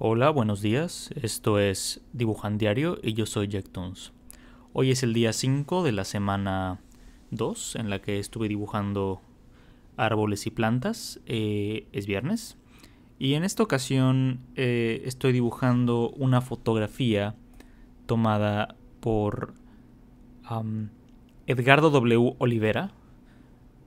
Hola, buenos días. Esto es Dibujan Diario y yo soy Jack Toons. Hoy es el día 5 de la semana 2 en la que estuve dibujando árboles y plantas. Eh, es viernes. Y en esta ocasión eh, estoy dibujando una fotografía tomada por Edgardo W. Olivera.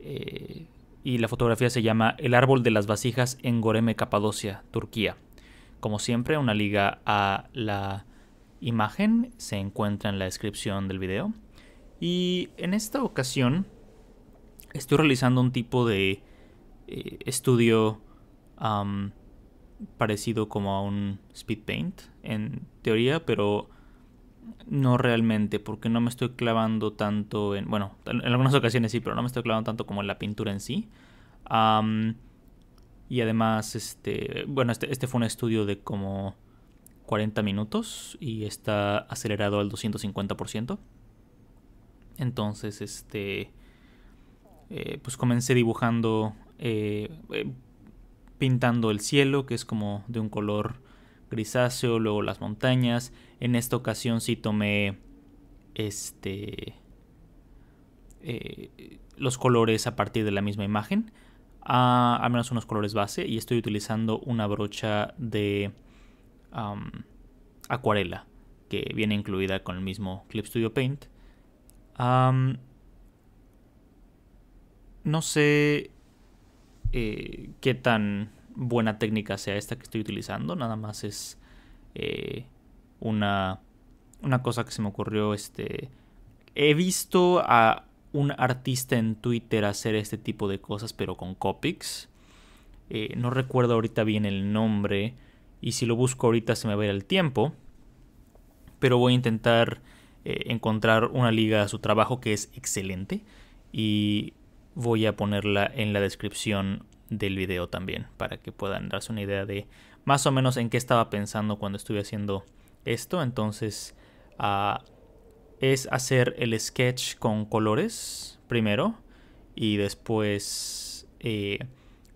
Eh, y la fotografía se llama El árbol de las vasijas en Goreme, Capadocia, Turquía. Como siempre, una liga a la imagen se encuentra en la descripción del video. Y en esta ocasión estoy realizando un tipo de eh, estudio parecido como a un speed paint en teoría, pero no realmente, porque no me estoy clavando tanto en, bueno, en algunas ocasiones sí, pero no me estoy clavando tanto como en la pintura en sí. Y además, este, bueno, este, este, fue un estudio de como 40 minutos y está acelerado al 250%. Entonces, este, eh, pues comencé dibujando, eh, eh, pintando el cielo, que es como de un color grisáceo, luego las montañas. En esta ocasión sí tomé, este, los colores a partir de la misma imagen al menos unos colores base y estoy utilizando una brocha de acuarela que viene incluida con el mismo Clip Studio Paint. no sé eh, qué tan buena técnica sea esta que estoy utilizando, nada más es eh, una, una cosa que se me ocurrió. Este, he visto a un artista en Twitter hacer este tipo de cosas, pero con Copics. Eh, no recuerdo ahorita bien el nombre. Y si lo busco ahorita se me va a ir el tiempo. Pero voy a intentar eh, encontrar una liga a su trabajo que es excelente. Y voy a ponerla en la descripción del video también. Para que puedan darse una idea de más o menos en qué estaba pensando cuando estuve haciendo esto. Entonces... a... Ah, es hacer el sketch con colores primero y después eh,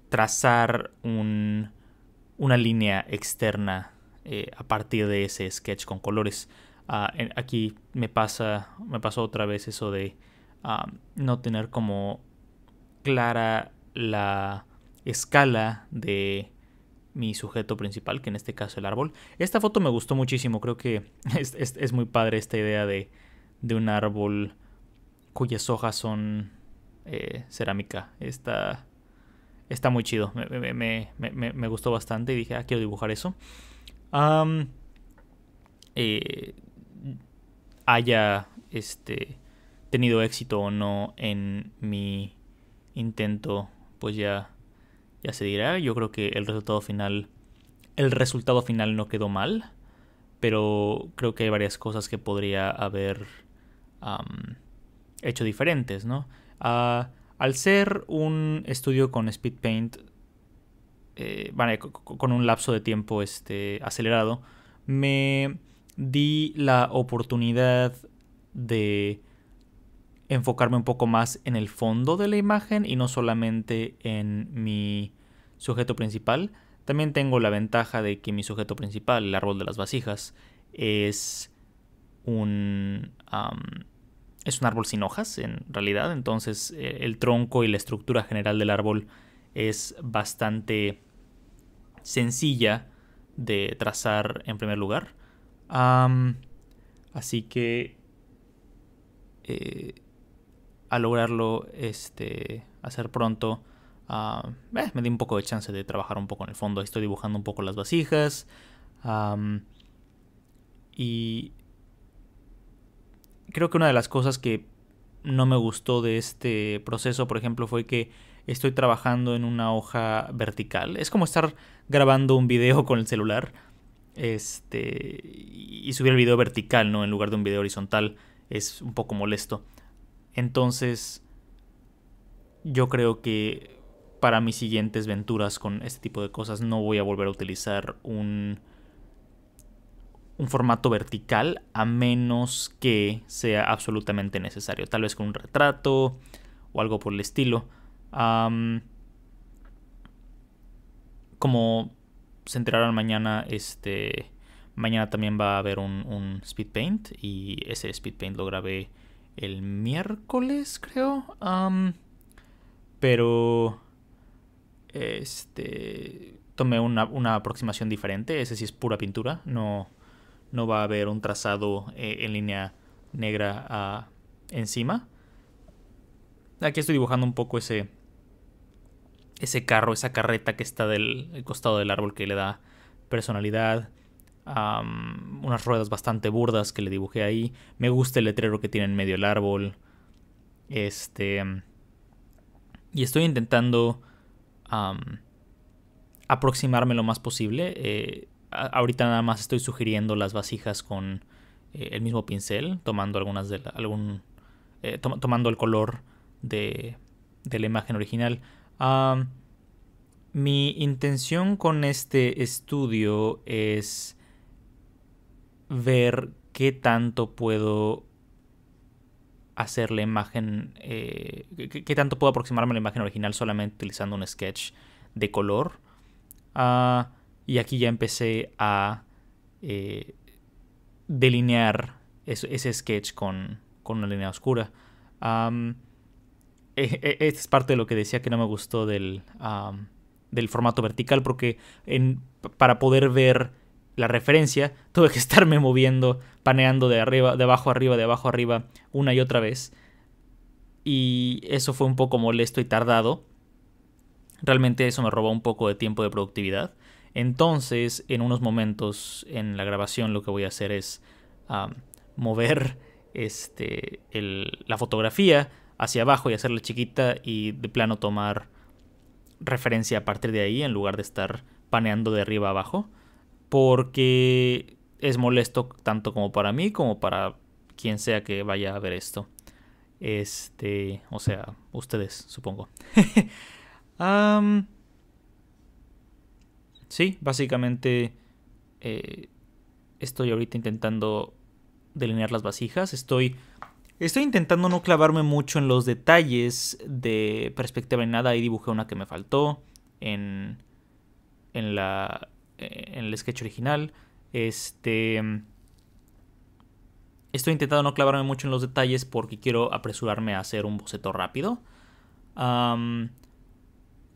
trazar una línea externa eh, a partir de ese sketch con colores. Ah, aquí me pasa me pasó otra vez eso de ah, no tener como clara la escala de mi sujeto principal, que en este caso el árbol. Esta foto me gustó muchísimo, creo que es muy padre esta idea de de un árbol cuyas hojas son eh, cerámica. Está, está muy chido. Me, me, me, gustó bastante y dije, ah, quiero dibujar eso. Eh, haya este, tenido éxito o no en mi intento, pues ya, ya se dirá. Yo creo que el resultado final, el resultado final no quedó mal, pero creo que hay varias cosas que podría haber hecho diferentes, ¿no? Ah, al ser un estudio con speed paint, eh, con un lapso de tiempo este, acelerado, me di la oportunidad de enfocarme un poco más en el fondo de la imagen y no solamente en mi sujeto principal. También tengo la ventaja de que mi sujeto principal, el árbol de las vasijas, es un es un árbol sin hojas, en realidad, entonces eh, el tronco y la estructura general del árbol es bastante sencilla de trazar en primer lugar. así que eh, a lograrlo este, hacer pronto, eh, me di un poco de chance de trabajar un poco en el fondo. Estoy dibujando un poco las vasijas. y creo que una de las cosas que no me gustó de este proceso, por ejemplo, fue que estoy trabajando en una hoja vertical. Es como estar grabando un video con el celular este, y subir el video vertical, ¿no? En lugar de un video horizontal. Es un poco molesto. Entonces, yo creo que para mis siguientes venturas con este tipo de cosas no voy a volver a utilizar un un formato vertical a menos que sea absolutamente necesario, tal vez con un retrato o algo por el estilo. como se enteraron mañana, este, mañana también va a haber un, un, speed paint y ese speed paint lo grabé el miércoles, creo. pero este tomé una, una aproximación diferente. Ese sí es pura pintura, no no va a haber un trazado eh, en línea negra ah, encima. Aquí estoy dibujando un poco ese, ese carro, esa carreta que está del costado del árbol que le da personalidad. unas ruedas bastante burdas que le dibujé ahí. Me gusta el letrero que tiene en medio el árbol. Este. Y estoy intentando aproximarme lo más posible. Eh, ahorita nada más estoy sugiriendo las vasijas con eh, el mismo pincel, tomando algunas de algún eh, tomando el color de, de la imagen original. mi intención con este estudio es ver qué tanto puedo hacer la imagen, eh, qué, tanto puedo aproximarme a la imagen original solamente utilizando un sketch de color. Ah... Y aquí ya empecé a eh, delinear ese sketch con, una línea oscura. E, e, esta es parte de lo que decía que no me gustó del, formato vertical, porque para poder ver la referencia tuve que estarme moviendo, paneando de arriba, de abajo arriba, de abajo arriba, una y otra vez. Y eso fue un poco molesto y tardado. Realmente eso me robó un poco de tiempo de productividad. Entonces, en unos momentos en la grabación lo que voy a hacer es mover este, la fotografía hacia abajo y hacerla chiquita y de plano tomar referencia a partir de ahí en lugar de estar paneando de arriba abajo. Porque es molesto tanto como para mí como para quien sea que vaya a ver esto. Este, o sea, ustedes, supongo. sí, básicamente eh, estoy ahorita intentando delinear las vasijas. Estoy, estoy intentando no clavarme mucho en los detalles de perspectiva en nada. Ahí dibujé una que me faltó en, en, la, eh, en el sketch original. Este. Estoy intentando no clavarme mucho en los detalles porque quiero apresurarme a hacer un boceto rápido.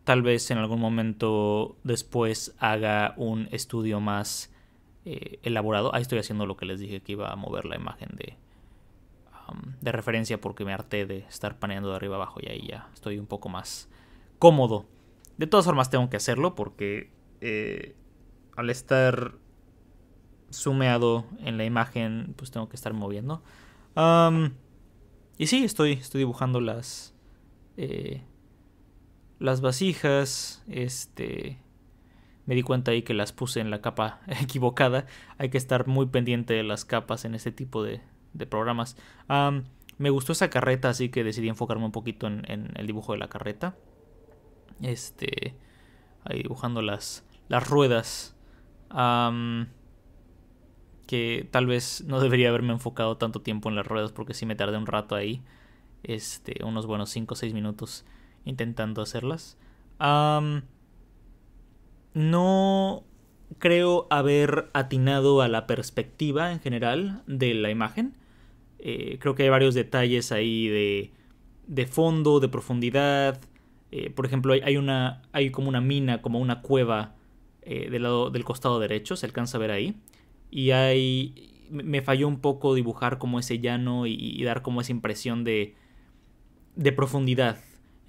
Tal vez en algún momento después haga un estudio más eh, elaborado. Ahí estoy haciendo lo que les dije que iba a mover la imagen de, um, de referencia porque me harté de estar paneando de arriba abajo y ahí ya estoy un poco más cómodo. De todas formas tengo que hacerlo porque eh, al estar sumeado en la imagen pues tengo que estar moviendo. Um, y sí, estoy, estoy dibujando las... Eh, las vasijas, este... Me di cuenta ahí que las puse en la capa equivocada. Hay que estar muy pendiente de las capas en este tipo de, programas. me gustó esa carreta, así que decidí enfocarme un poquito en, el dibujo de la carreta. Este. Ahí dibujando las, las ruedas. que tal vez no debería haberme enfocado tanto tiempo en las ruedas porque sí me tardé un rato ahí. Este, unos buenos 5 o 6 minutos intentando hacerlas. no creo haber atinado a la perspectiva en general de la imagen. Eh, creo que hay varios detalles ahí de, fondo, de profundidad. Eh, por ejemplo, hay, una, hay como una mina, como una cueva eh, del, lado, del costado derecho, se alcanza a ver ahí. Y hay... Me falló un poco dibujar como ese llano y, y dar como esa impresión de, de profundidad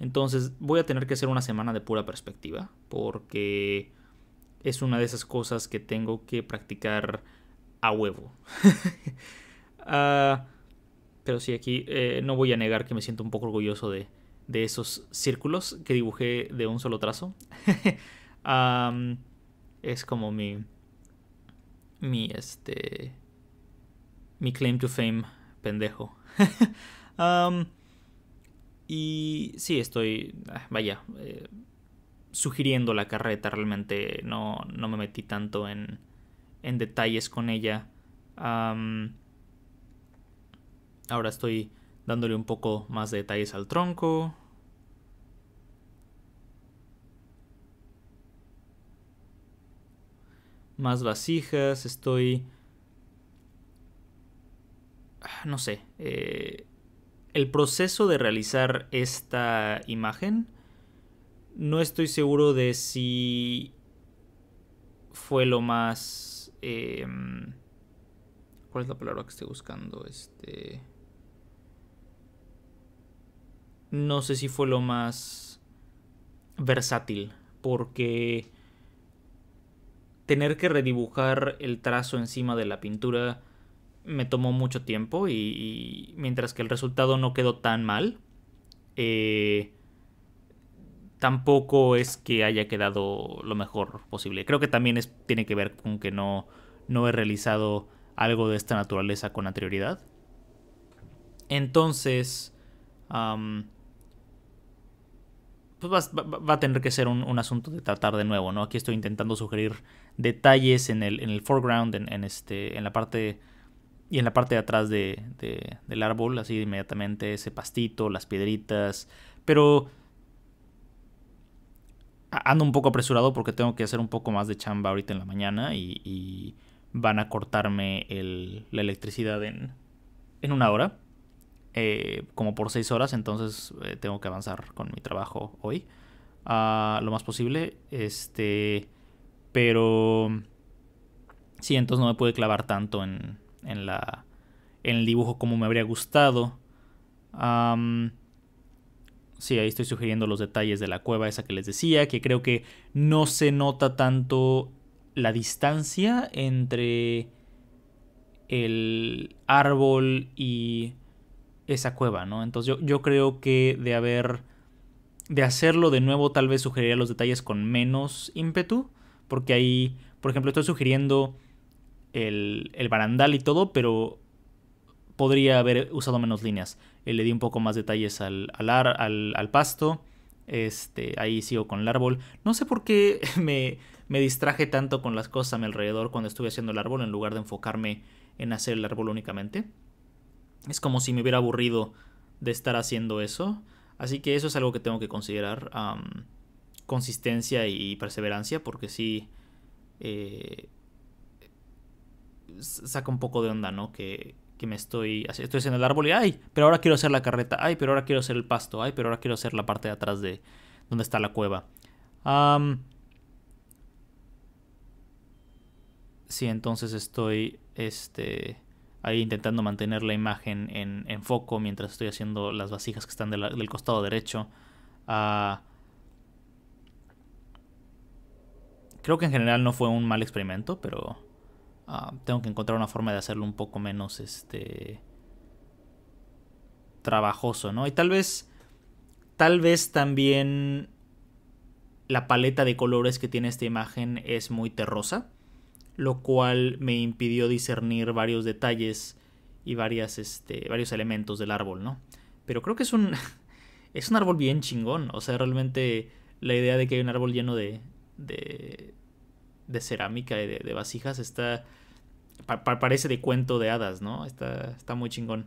entonces voy a tener que hacer una semana de pura perspectiva, porque es una de esas cosas que tengo que practicar a huevo. Ah, pero sí, aquí eh, no voy a negar que me siento un poco orgulloso de, esos círculos que dibujé de un solo trazo. es como mi, mi, este, mi claim to fame pendejo. Y sí, estoy, ah, vaya, eh, sugiriendo la carreta, realmente no, me metí tanto en, en detalles con ella. ahora estoy dándole un poco más de detalles al tronco. Más vasijas, estoy... Ah, no sé. Eh, el proceso de realizar esta imagen, no estoy seguro de si fue lo más... Em, ¿Cuál es la palabra que estoy buscando? Este... No sé si fue lo más versátil, porque tener que redibujar el trazo encima de la pintura me tomó mucho tiempo y, mientras que el resultado no quedó tan mal, eh, tampoco es que haya quedado lo mejor posible. Creo que también es, tiene que ver con que no, no he realizado algo de esta naturaleza con anterioridad. Entonces, pues va, a tener que ser un, asunto de tratar de nuevo, ¿no? Aquí estoy intentando sugerir detalles en el, foreground, en, este, en la parte y en la parte de atrás de, del árbol, así inmediatamente, ese pastito, las piedritas. Pero ando un poco apresurado porque tengo que hacer un poco más de chamba ahorita en la mañana y, van a cortarme la electricidad en, en una hora, eh, como por seis horas, entonces eh, tengo que avanzar con mi trabajo hoy ah, lo más posible. Este, pero sí, entonces no me puede clavar tanto en, en, la, en el dibujo como me habría gustado. sí, ahí estoy sugiriendo los detalles de la cueva esa que les decía, que creo que no se nota tanto la distancia entre el árbol y esa cueva, ¿no? Entonces yo, yo creo que de haber... De hacerlo de nuevo tal vez sugeriría los detalles con menos ímpetu, porque ahí, por ejemplo, estoy sugiriendo el, el barandal y todo, pero podría haber usado menos líneas. Eh, le di un poco más detalles al, al, al, pasto. Este, ahí sigo con el árbol. No sé por qué me, distraje tanto con las cosas a mi alrededor cuando estuve haciendo el árbol en lugar de enfocarme en hacer el árbol únicamente. Es como si me hubiera aburrido de estar haciendo eso. Así que eso es algo que tengo que considerar. consistencia y perseverancia, porque sí, eh, saca un poco de onda, ¿no? Que, me estoy, estoy haciendo el árbol y, ay, pero ahora quiero hacer la carreta, ay, pero ahora quiero hacer el pasto, ay, pero ahora quiero hacer la parte de atrás de donde está la cueva. sí, entonces estoy, este, ahí intentando mantener la imagen en, foco mientras estoy haciendo las vasijas que están del costado derecho. Ah, creo que en general no fue un mal experimento, pero Ah, tengo que encontrar una forma de hacerlo un poco menos este trabajoso, ¿no? Y tal vez tal vez también la paleta de colores que tiene esta imagen es muy terrosa, lo cual me impidió discernir varios detalles y varias este varios elementos del árbol, ¿no? Pero creo que es un es un árbol bien chingón, o sea, realmente la idea de que hay un árbol lleno de de, cerámica y de vasijas está parece de cuento de hadas, ¿no? Está, muy chingón.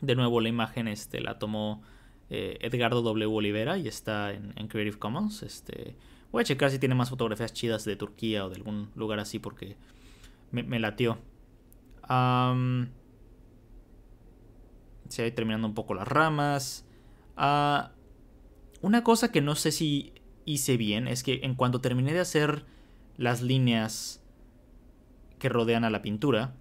De nuevo, la imagen este, la tomó eh, Edgardo W. Olivera y está en, Creative Commons. Este, voy a checar si tiene más fotografías chidas de Turquía o de algún lugar así porque me, me latió. se ha terminando un poco las ramas. Ah, una cosa que no sé si hice bien es que en cuanto terminé de hacer las líneas que rodean a la pintura,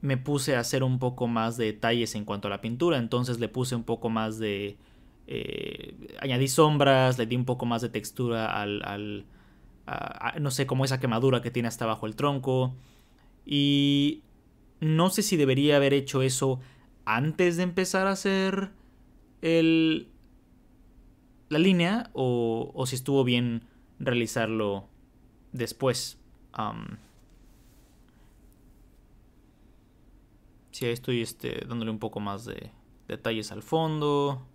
me puse a hacer un poco más de detalles en cuanto a la pintura, entonces le puse un poco más de... Eh, añadí sombras, le di un poco más de textura al... no sé, como esa quemadura que tiene hasta abajo el tronco. Y no sé si debería haber hecho eso antes de empezar a hacer el, la línea o, o si estuvo bien realizarlo después. Um, Si ahí estoy este, dándole un poco más de detalles al fondo,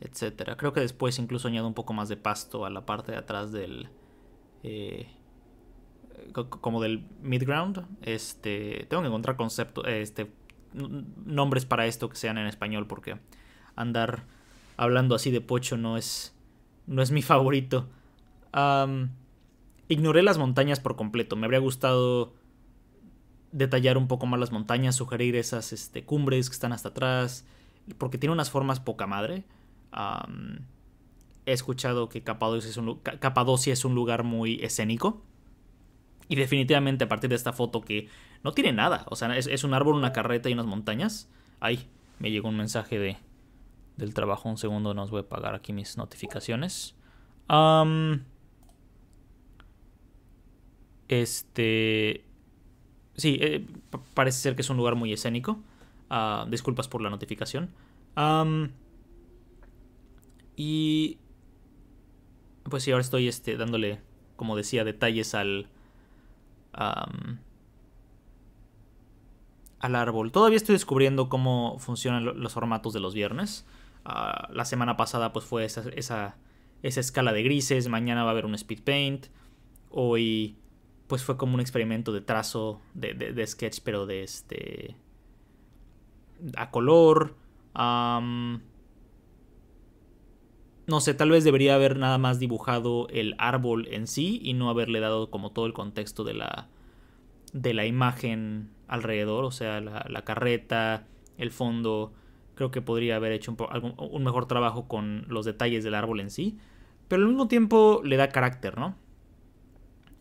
etcétera. Creo que después incluso añado un poco más de pasto a la parte de atrás del... Eh, como del midground. Este, tengo que encontrar conceptos, este, nombres para esto que sean en español porque andar hablando así de pocho no es, no es mi favorito. ignoré las montañas por completo. Me habría gustado detallar un poco más las montañas, sugerir esas este, cumbres que están hasta atrás, porque tiene unas formas poca madre. he escuchado que Capadocia es, un, lugar muy escénico. Y definitivamente a partir de esta foto que no tiene nada, o sea, es, un árbol, una carreta y unas montañas. Ahí me llegó un mensaje de, del trabajo, un segundo, no os voy a pagar aquí mis notificaciones. este Sí, eh, parece ser que es un lugar muy escénico. Ah, disculpas por la notificación. y... Pues sí, ahora estoy este, dándole, como decía, detalles al... al árbol. Todavía estoy descubriendo cómo funcionan los formatos de los viernes. Ah, la semana pasada pues fue esa, esa, esa, escala de grises, mañana va a haber un speed paint, hoy pues fue como un experimento de trazo, de, sketch, pero de este... a color. no sé, tal vez debería haber nada más dibujado el árbol en sí y no haberle dado como todo el contexto de la, de la imagen alrededor, o sea, la, carreta, el fondo. Creo que podría haber hecho un, mejor trabajo con los detalles del árbol en sí, pero al mismo tiempo le da carácter, ¿no?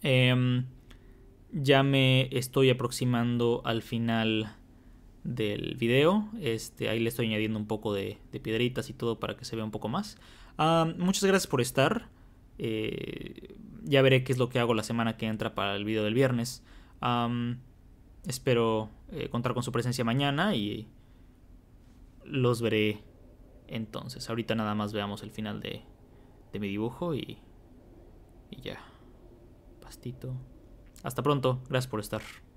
Eh, ya me estoy aproximando al final del video. Este, ahí le estoy añadiendo un poco de, piedritas y todo para que se vea un poco más. Ah, muchas gracias por estar. Eh, ya veré qué es lo que hago la semana que entra para el video del viernes. espero eh, contar con su presencia mañana y los veré entonces. Ahorita nada más veamos el final de, mi dibujo y ya. Pastito. Hasta pronto, gracias por estar.